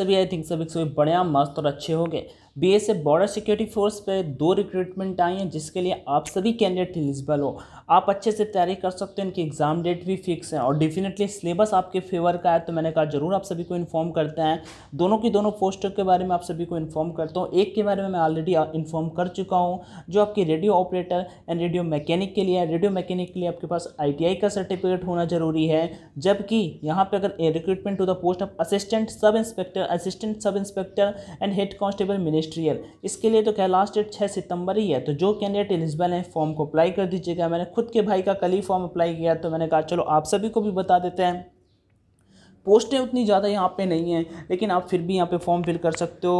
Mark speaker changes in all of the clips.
Speaker 1: सभी I think सभी सभी बढ़िया मस्त और अच्छे होंगे बीएसएफ बॉर्डर सिक्योरिटी फोर्स पे दो रिक्रूटमेंट आई हैं जिसके लिए आप सभी कैंडिडेट एलिजिबल हो आप अच्छे से तैयारी कर सकते हो इनकी एग्ज़ाम डेट भी फिक्स है और डेफिनेटली सिलेबस आपके फेवर का है तो मैंने कहा जरूर आप सभी को इन्फॉर्म करते हैं दोनों की दोनों पोस्टों के बारे में आप सभी को इन्फॉर्म करता हूँ एक के बारे में मैं ऑलरेडी इन्फॉर्म कर चुका हूँ जो आपकी radio operator and radio mechanic के लिए रेडियो मैकेनिक के लिए आपके पास आई का सर्टिफिकेट होना जरूरी है जबकि यहाँ पर अगर recruitment to the post of assistant sub inspector assistant sub inspector and head constable मिनिस्टर सेमेस्ट्रियल इसके लिए तो क्या लास्ट डेट छः सितंबर ही है तो जो कैंडिडेट एलिजिबल हैं फॉर्म को अप्लाई कर दीजिएगा मैंने खुद के भाई का कल ही फॉर्म अप्लाई किया तो मैंने कहा चलो आप सभी को भी बता देते हैं पोस्टें उतनी ज़्यादा यहाँ पे नहीं हैं लेकिन आप फिर भी यहाँ पे फॉर्म फिल कर सकते हो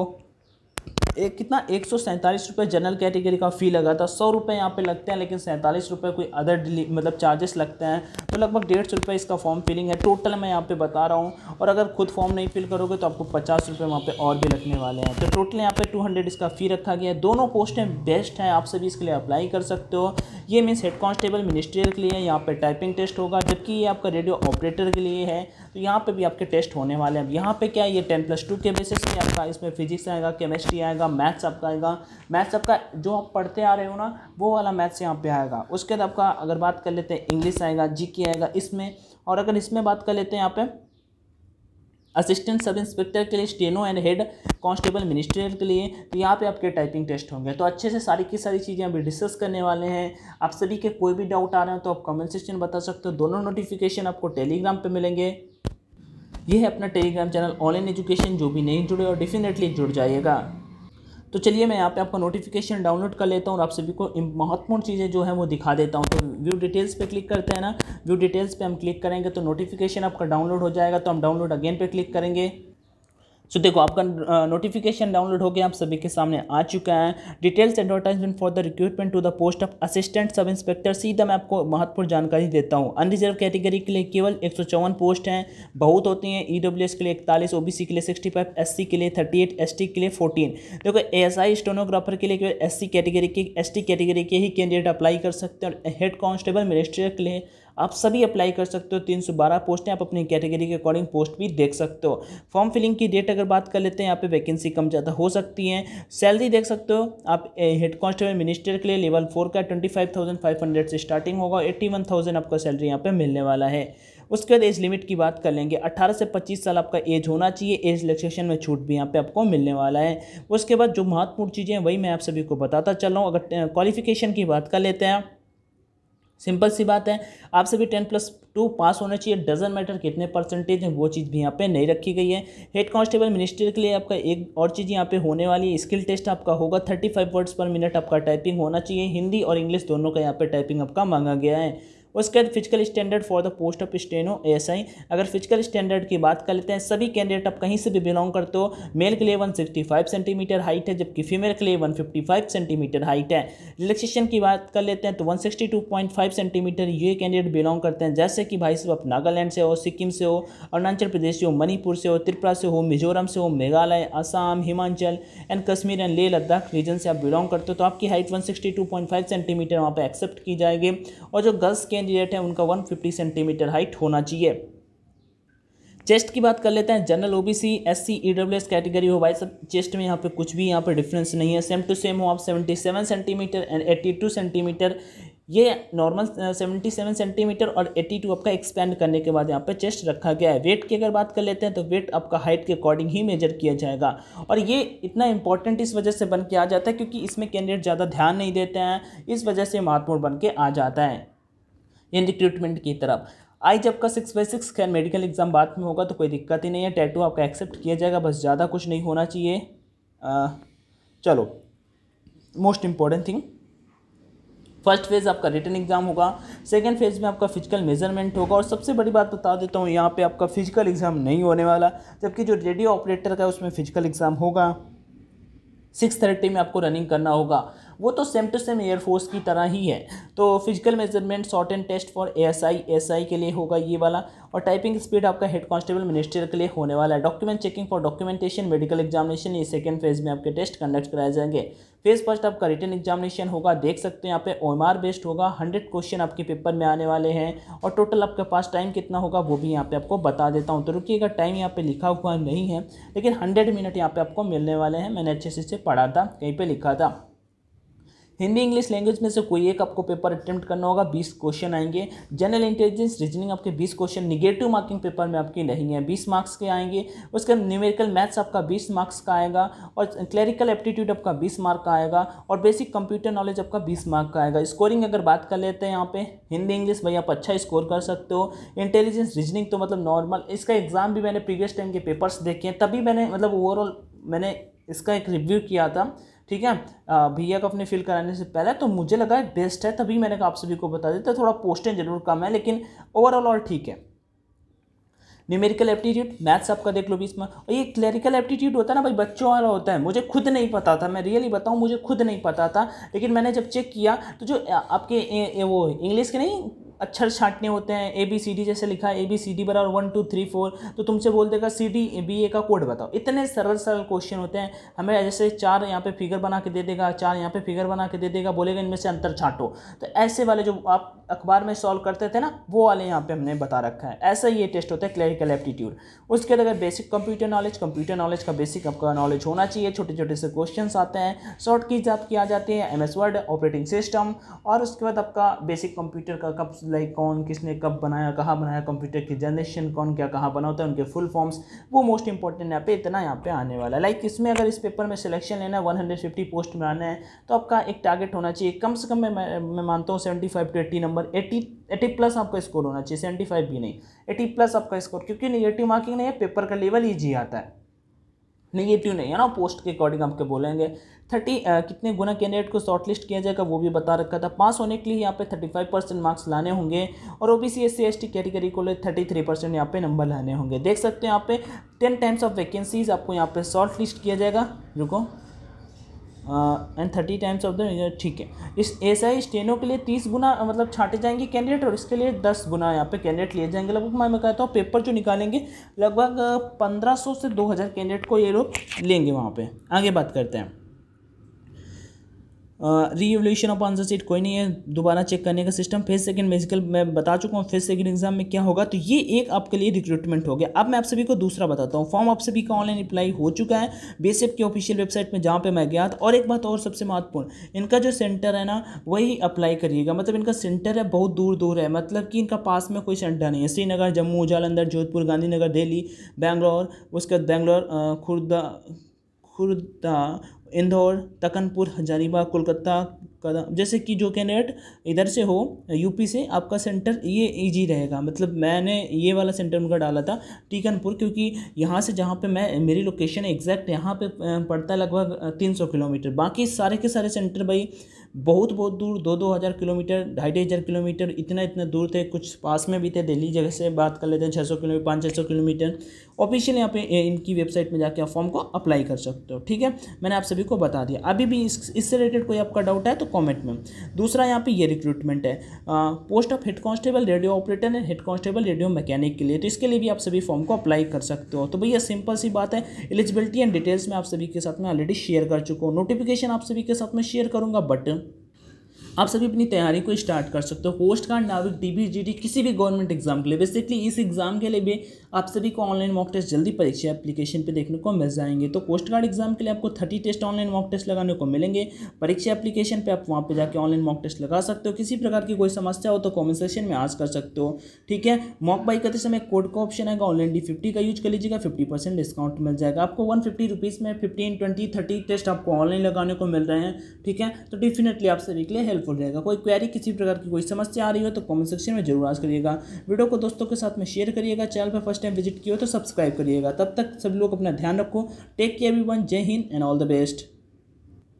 Speaker 1: एक कितना एक सौ रुपये जनरल कैटेगरी का फ़ी लगा था सौ रुपये यहाँ पे लगते हैं लेकिन सैंतालीस रुपये कोई अदर मतलब चार्जेस लगते हैं तो लगभग डेढ़ सौ रुपये इसका फॉर्म फिलिंग है टोटल मैं यहाँ पे बता रहा हूँ और अगर खुद फॉर्म नहीं फिल करोगे तो आपको पचास रुपये वहाँ पर और भी लगने वाले हैं तो टोटल यहाँ पर टू हंड्रेड इसका फ़ी रखा गया है दोनों पोस्टें बेस्ट हैं आप सभी इसके लिए अप्लाई कर सकते हो ये मीन्स हेड कॉन्स्टेबल मिनिस्ट्रियल के लिए यहाँ पर टाइपिंग टेस्ट होगा जबकि ये आपका रेडियो ऑपरेटर के लिए है तो यहाँ पर भी आपके टेस्ट होने वाले हैं यहाँ पर क्या है ये टेन प्लस टू के बेसिस में आपका इसमें फिजिक्स आएगा केमिस्ट्री आएगा आएगा मैथ्स आपका आएगा मैथ्स आपका जो आप पढ़ते आ रहे हो ना वो वाला मैथ्स यहाँ पे आएगा उसके बाद आपका अगर बात कर लेते हैं इंग्लिश आएगा जी आएगा इसमें और अगर इसमें बात कर लेते हैं यहाँ पे असिस्टेंट सब इंस्पेक्टर के लिए steno and head constable ministerial के लिए तो यहाँ पे आपके टाइपिंग टेस्ट होंगे तो अच्छे से सारी की सारी चीज़ें अभी डिस्कस करने वाले हैं आप सभी के कोई भी डाउट आ रहे हैं तो आप कमेंट सेक्शन में बता सकते हो दोनों नोटिफिकेशन आपको टेलीग्राम पर मिलेंगे ये है अपना टेलीग्राम चैनल ऑनलाइन एजुकेशन जो भी नहीं जुड़े और डेफिनेटली जुड़ जाइएगा तो चलिए मैं यहाँ पे आपका नोटिफिकेशन डाउनलोड कर लेता हूँ और आप सभी को महत्वपूर्ण चीज़ें जो है वो दिखा देता हूँ तो व्यू डिटेल्स पे क्लिक करते हैं ना व्यू डिटेल्स पे हम क्लिक करेंगे तो नोटिफिकेशन आपका डाउनलोड हो जाएगा तो हम डाउनलोड अगेन पे क्लिक करेंगे सो so, देखो आपका नोटिफिकेशन डाउनलोड हो गया आप सभी के सामने आ चुका है details advertisement for the recruitment to the post of assistant sub inspector सीधा मैं आपको महत्वपूर्ण जानकारी देता हूँ अनरिजर्व कैटेगरी के लिए केवल एक पोस्ट हैं बहुत होती हैं ई e के लिए इकतालीस ओ के लिए सिक्सटी फाइव एस के लिए थर्टी एट एस के लिए फोर्टीन देखो एस आई स्टोनोग्राफर के लिए केवल एस कैटेगरी के एस कैटेगरी के ही कैंडिडेट अप्लाई कर सकते हैं और हेड कॉन्स्टेबल मिनिस्ट्रियर के लिए आप सभी अप्लाई कर सकते हो तीन सौ बारह पोस्ट हैं आप अपनी कैटेगरी के अकॉर्डिंग पोस्ट भी देख सकते हो फॉर्म फिलिंग की डेट अगर बात कर लेते हैं यहाँ पे वैकेंसी कम ज़्यादा हो सकती है सैलरी देख सकते हो आप हेड कॉन्स्टेबल मिनिस्टर के लिए लेवल फोर का twenty five thousand five hundred से स्टार्टिंग होगा एट्टी वन थाउजेंड आपका सैलरी यहाँ पर मिलने वाला है उसके बाद एज लिमिट की बात कर लेंगे 18 से 25 साल आपका एज होना चाहिए एज रिलेक्सेशन में छूट भी यहाँ पे आपको मिलने वाला है उसके बाद जो महत्वपूर्ण चीज़ें हैं वही मैं आप सभी को बताता चल रहा हूँ अगर क्वालिफिकेशन की बात कर लेते हैं सिंपल सी बात है आप सभी टेन प्लस टू पास होना चाहिए डजन मैटर कितने परसेंटेज हैं वो चीज़ भी यहाँ पे नहीं रखी गई है हेड कांस्टेबल मिनिस्टर के लिए आपका एक और चीज़ यहाँ पे होने वाली है स्किल टेस्ट आपका होगा thirty five words per minute आपका टाइपिंग होना चाहिए हिंदी और इंग्लिश दोनों का यहाँ पे टाइपिंग आपका मांगा गया है उसके बाद physical standard for the post of steno ASI अगर फिजिकल स्टैंडर्ड की बात कर लेते हैं सभी कैंडिडेट आप कहीं से भी बिलोंग करते हो मेल के लिए 165 सेंटीमीटर हाइट है जबकि फीमेल के लिए 155 सेंटीमीटर हाइट है रिलेक्सेशन की बात कर लेते हैं तो 162.5 सेंटीमीटर ये कैंडिडेट बिलोंग करते हैं जैसे कि भाई सब आप नागालैंड से हो सिक्किम से हो अरुणाचल प्रदेश से हो मणिपुर से हो त्रिपुरा से हो मिजोरम से हो Meghalaya Assam Himachal and Kashmir and Leh Ladakh region से आप बिलोंग करते हो तो आपकी हाइट वन सेंटीमीटर वहाँ पर एक्सेप्ट की जाएगी और जो गर्ल्स के कैंडिडेट हैं उनका 150 सेंटीमीटर हाइट होना चाहिए चेस्ट की बात कर लेते हैं general OBC SC EWS category हो भाई सब चेस्ट में यहाँ पे कुछ भी यहाँ पे डिफरेंस नहीं है सेम टू सेम हो आप 77 सेंटीमीटर एंड 82 सेंटीमीटर ये नॉर्मल 77 सेंटीमीटर और 82 आपका एक्सपेंड करने के बाद यहाँ पे चेस्ट रखा गया है वेट की अगर बात कर लेते हैं तो वेट आपका हाइट के अकॉर्डिंग ही मेजर किया जाएगा और ये इतना इंपॉर्टेंट इस वजह से बन के आ जाता है क्योंकि इसमें कैंडिडेट ज़्यादा ध्यान नहीं देते हैं इस वजह से महत्वपूर्ण बन के आ जाता है यानी रिक्रूटमेंट की तरफ आई जब का सिक्स बाई सिक्स खैर मेडिकल एग्जाम बाद में होगा तो कोई दिक्कत ही नहीं है टैटू आपका एक्सेप्ट किया जाएगा बस ज़्यादा कुछ नहीं होना चाहिए आ, चलो most important thing first phase आपका रिटर्न एग्जाम होगा सेकेंड फेज़ में आपका फिजिकल मेजरमेंट होगा और सबसे बड़ी बात बता देता हूँ यहाँ पे आपका फिजिकल एग्ज़ाम नहीं होने वाला जबकि जो रेडियो ऑपरेटर का उसमें फिजिकल एग्ज़ाम होगा सिक्स थर्टी में आपको रनिंग करना होगा वो तो सेम टू सेम एयरफोर्स की तरह ही है तो physical measurement short and test for ASI ASI के लिए होगा ये वाला और टाइपिंग स्पीड आपका हेड कांस्टेबल मिनिस्टर के लिए होने वाला है document checking for documentation medical examination ये सेकेंड फेज में आपके टेस्ट कंडक्ट कराए जाएंगे फेज फर्स्ट आपका रिटर्न एग्जामिनेशन होगा देख सकते हैं यहाँ पे ओ बेस्ड होगा हंड्रेड क्वेश्चन आपके पेपर में आने वाले हैं और टोटल आपके पास टाइम कितना होगा वो भी यहाँ पे आपको बता देता हूँ तो रुकीगा टाइम यहाँ पे लिखा हुआ नहीं है लेकिन हंड्रेड मिनट यहाँ पे आपको मिलने वाले हैं मैंने अच्छे से पढ़ा था कहीं पर लिखा था हिंदी इंग्लिश लैंग्वेज में से कोई एक आपको पेपर अटैम्प्ट करना होगा बीस क्वेश्चन आएंगे जनरल इंटेलिजेंस रीजनिंग आपके बीस क्वेश्चन निगेटिव मार्किंग पेपर में आपके है बीस मार्क्स के आएंगे उसके बाद न्यूमेरिकल मैथ्स आपका बीस मार्क्स का आएगा और क्लेरिकल एप्टीट्यूड आपका बीस मार्क का आएगा और बेसिक कंप्यूटर नॉलेज आपका बीस मार्क का आएगा स्कोरिंग अगर बात कर लेते हैं यहाँ पे हिंदी इंग्लिश भाई आप अच्छा स्कोर कर सकते हो इंटेलिजेंस रीजनिंग तो मतलब नॉर्मल इसका एग्ज़ाम भी मैंने प्रीवियस टाइम के पेपर्स देखे हैं तभी मैंने मतलब ओवरऑल मैंने इसका एक रिव्यू किया था ठीक है भैया को अपने फिल कराने से पहले तो मुझे लगा है बेस्ट है तभी मैंने आप सभी को बता देता थोड़ा पोस्टें जरूर कम है लेकिन ओवरऑल और ठीक है न्यूमेरिकल एप्टीट्यूड मैथ्स आपका देख लो बीस में और ये क्लेरिकल एप्टीट्यूड होता है ना भाई बच्चों वाला होता है मुझे खुद नहीं पता था मैं रियली बताऊँ मुझे खुद नहीं पता था लेकिन मैंने जब चेक किया तो जो आपके ए, ए, वो इंग्लिश के नहीं अक्षर छांटने होते हैं ए बी सी डी जैसे लिखा है ए बी सी डी बराबर वन टू थ्री फोर तो तुमसे बोल देगा सी डी बी ए का कोड बताओ इतने सरल सरल क्वेश्चन होते हैं हमें जैसे चार यहाँ पे फिगर बना के दे देगा चार यहाँ पे फिगर बना के दे देगा बोलेगा इनमें से अंतर छांटो तो ऐसे वाले जो आप अखबार में सॉल्व करते थे ना वो वाले यहाँ पे हमने बता रखा है ऐसा ही ये टेस्ट होता है क्लैरिकल एप्टीट्यूड उसके बाद अगर basic computer knowledge computer knowledge का बेसिक आपका नॉलेज होना चाहिए छोटे छोटे से क्वेश्चन आते हैं शॉर्ट कीज आपकी आ जाती है M S word operating system और उसके बाद आपका बेसिक कंप्यूटर का कब लाइक कौन किसने कब बनाया कहाँ बनाया कंप्यूटर की जनरेशन कौन क्या कहाँ बना होता है उनके फुल फॉर्म्स वो मोस्ट इंपॉर्टेंट यहाँ पे इतना यहाँ पे आने वाला है लाइक इसमें अगर इस पेपर में सिलेक्शन लेना है वन हंड्रेड फिफ्टी पोस्ट में आना है तो आपका एक टारगेट होना चाहिए कम से कम मैं मैं मानता हूँ seventy five to eighty number eighty eighty plus आपका स्कोर होना चाहिए सेवेंटी फाइव भी नहीं एटी प्लस आपका स्कोर क्योंकि नेगेटिव मार्किंग नहीं है पेपर का लेवल ईजी आता है निगेटिव नहीं है ना पोस्ट के अकॉर्डिंग आपके बोलेंगे थर्टी कितने गुना कैंडिडेट को शॉर्टलिस्ट किया जाएगा वो भी बता रखा था पास होने के लिए यहाँ पे थर्टी फाइव परसेंट मार्क्स लाने होंगे और ओबीसी एस टी कैटेगरी को ले थर्टी थ्री परसेंट यहाँ पे नंबर लाने होंगे देख सकते हैं यहाँ पे टेन टाइम्स ऑफ वैकेंसीज आपको यहाँ पे शॉर्ट लिस्ट किया जाएगा रुको and thirty times of the ठीक है इस एस आई स्टेनो के लिए तीस गुना मतलब छाटे जाएंगे कैंडिडेट और इसके लिए दस गुना यहाँ पे कैंडिडेट लिए जाएंगे लगभग मैं कहता हूँ पेपर जो निकालेंगे लगभग पंद्रह सौ से दो हज़ार कैंडिडेट को ये लोग लेंगे वहाँ पर आगे बात करते हैं री एवल्यूशन ऑफ आंसर सीट कोई नहीं है दोबारा चेक करने का सिस्टम फेस सेकंड बेसिकल मैं बता चुका हूँ फेस सेकंड एग्जाम में क्या होगा तो ये एक आपके लिए रिक्रूटमेंट हो गया अब मैं आप सभी को दूसरा बताता हूँ फॉर्म आप सभी का ऑनलाइन अप्लाई हो चुका है बेसिप की ऑफिशियल वेबसाइट में जहाँ पर मैं गया था और एक बात और सबसे महत्वपूर्ण इनका जो सेंटर है ना वही अप्लाई करिएगा मतलब इनका सेंटर है बहुत दूर दूर है मतलब कि इनका पास में कोई सेंटर नहीं है श्रीनगर जम्मू जालंधर जोधपुर गांधीनगर दिल्ली बैंगलोर उसके बाद बैंगलोर खुर्दा खुर्दा इंदौर तकनपुर हजारीबाग कोलकाता कदम जैसे कि जो कैंडिडेट इधर से हो यूपी से आपका सेंटर ये इजी रहेगा मतलब मैंने ये वाला सेंटर उनका डाला था टीकनपुर क्योंकि यहाँ से जहाँ पे मैं मेरी लोकेशन एग्जैक्ट यहाँ पे पड़ता है लगभग तीन सौ किलोमीटर बाकी सारे के सारे सेंटर भाई बहुत बहुत दूर दो दो हज़ार किलोमीटर ढाई ढाई हज़ार किलोमीटर इतना इतना दूर थे कुछ पास में भी थे दिल्ली जगह से बात कर लेते हैं छः सौ किलोमीटर पाँच छः सौ किलोमीटर ऑफिशियल यहाँ पे इनकी वेबसाइट में जाके आप फॉर्म को अप्लाई कर सकते हो ठीक है मैंने आप सभी को बता दिया अभी भी इस इससे रिलेटेड कोई आपका डाउट है तो कॉमेंट में दूसरा यहाँ पर ये रिक्रूटमेंट है post of head constable radio operator and head constable radio mechanic के लिए तो इसके लिए भी आप सभी फॉर्म को अप्लाई कर सकते हो तो भैया सिंपल सी बात है एलिजिबिलिटी एंड डिटेल्स में आप सभी के साथ में ऑलरेडी शेयर कर चुका हूँ नोटिफिकेशन आप सभी के साथ में शेयर करूँगा बट आप सभी अपनी तैयारी को स्टार्ट कर सकते हो पोस्ट कार्ड नाविक डी किसी भी गवर्नमेंट एग्जाम के लिए बेसिकली इस एग्जाम के लिए भी आप सभी को ऑनलाइन मॉक टेस्ट जल्दी परीक्षा एप्लीकेशन पे देखने को मिल जाएंगे तो कोस्ट गार्ड एग्जाम के लिए आपको thirty test online mock test लगाने को मिलेंगे परीक्षा एप्लीकेशन पर आप वहाँ पे जाकर ऑनलाइन मॉक टेस्ट लगा सकते हो किसी प्रकार की कोई समस्या हो तो कॉमेंट सेक्शन में आज कर सकते हो ठीक है मॉक बाई करते समय कोड का ऑप्शन आएगा ऑनलाइन डी फिफ्टी का यूज कर लीजिएगा फिफ्टी परसेंट डिस्काउंट मिल जाएगा आपको वन फिफ्टी रुपीज़ में फिफ्टीन ट्वेंटी थर्टी टेस्ट आपको ऑनलाइन लगाने को मिल रहे हैं ठीक है तो डेफिनेटली आप सभी के लिए हेल्प हेल्पफुल रहेगा कोई क्वेरी किसी प्रकार की कोई समस्या आ रही हो तो कॉमेंट सेक्शन में जरूर आज करिएगा वीडियो को दोस्तों के साथ में शेयर करिएगा चैनल पर फर्स्ट टाइम विजिट किया हो तो सब्सक्राइब करिएगा तब तक सब लोग अपना ध्यान रखो टेक केयर वन जय हिंद एंड ऑल द बेस्ट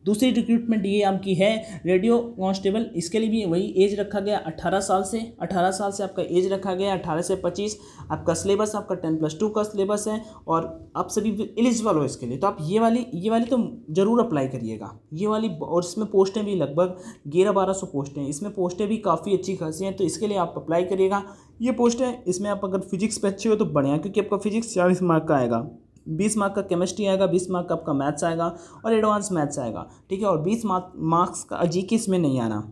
Speaker 1: दूसरी रिक्रूटमेंट ये आपकी है रेडियो कांस्टेबल इसके लिए भी वही एज रखा गया 18 साल से 18 साल से आपका एज रखा गया 18 से 25 आपका सिलेबस आपका 10 प्लस टू का सिलेबस है और आप सभी एलिजिबल हो इसके लिए तो आप ये वाली ये वाली तो ज़रूर अप्लाई करिएगा ये वाली और इसमें पोस्टें भी लगभग ग्यारह बारह सौ पोस्टें हैं इसमें पोस्टें भी काफ़ी अच्छी खासी हैं तो इसके लिए आप अप्लाई करिएगा ये पोस्ट है इसमें आप अगर फिजिक्स पे अच्छे हो तो बढ़िया क्योंकि आपका फिजिक्स चालीस मार्क का आएगा बीस मार्क का केमिस्ट्री आएगा बीस मार्क का आपका मैथ्स आएगा और एडवांस मैथ्स आएगा ठीक है और बीस मार्क्स का जी में नहीं आना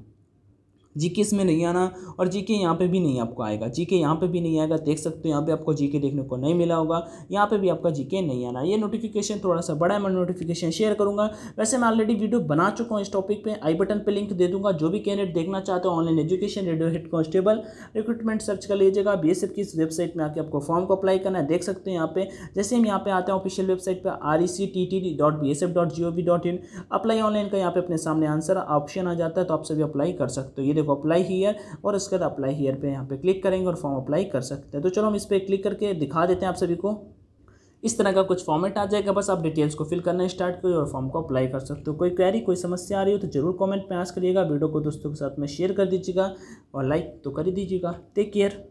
Speaker 1: जीके इसमें नहीं आना और जीके यहाँ पे भी नहीं आपको आएगा जीके यहाँ पे भी नहीं आएगा देख सकते हो यहाँ पे आपको जीके देखने को नहीं मिला होगा यहाँ पे भी आपका जीके नहीं आना ये नोटिफिकेशन थोड़ा सा बड़ा है मैं नोटिफिकेशन शेयर करूँगा वैसे मैं ऑलरेडी वीडियो बना चुका हूँ इस टॉपिक पर आई बटन पर लिंक दे दूँगा जो भी कैंडिडेट देखना चाहते हो online education radio head constable recruitment search कर लीजिएगा बी की इस वेबसाइट में आके आपको फॉर्म को अप्लाई करना है देख सकते हैं यहाँ पे जैसे हम यहाँ पे आते हैं ऑफिशियल वेबसाइट पर R E C T T dot B S F dot G O V dot in apply online का यहाँ पे अपने सामने आंसर ऑप्शन आ जाता है तो आप सभी अप्लाई कर सकते हो ये देखो अप्लाई हीयर और इसके बाद अप्लाई हीयर पे यहाँ पे क्लिक करेंगे और फॉर्म अप्लाई कर सकते हैं तो चलो हम इस पर क्लिक करके दिखा देते हैं आप सभी को इस तरह का कुछ फॉर्मेट आ जाएगा बस आप डिटेल्स को फिल करना स्टार्ट करिए और फॉर्म को अप्लाई कर सकते हो कोई क्वेरी कोई समस्या आ रही हो तो जरूर कमेंट में आस करिएगा वीडियो को दोस्तों के साथ में शेयर कर दीजिएगा और लाइक तो कर ही दीजिएगा टेक केयर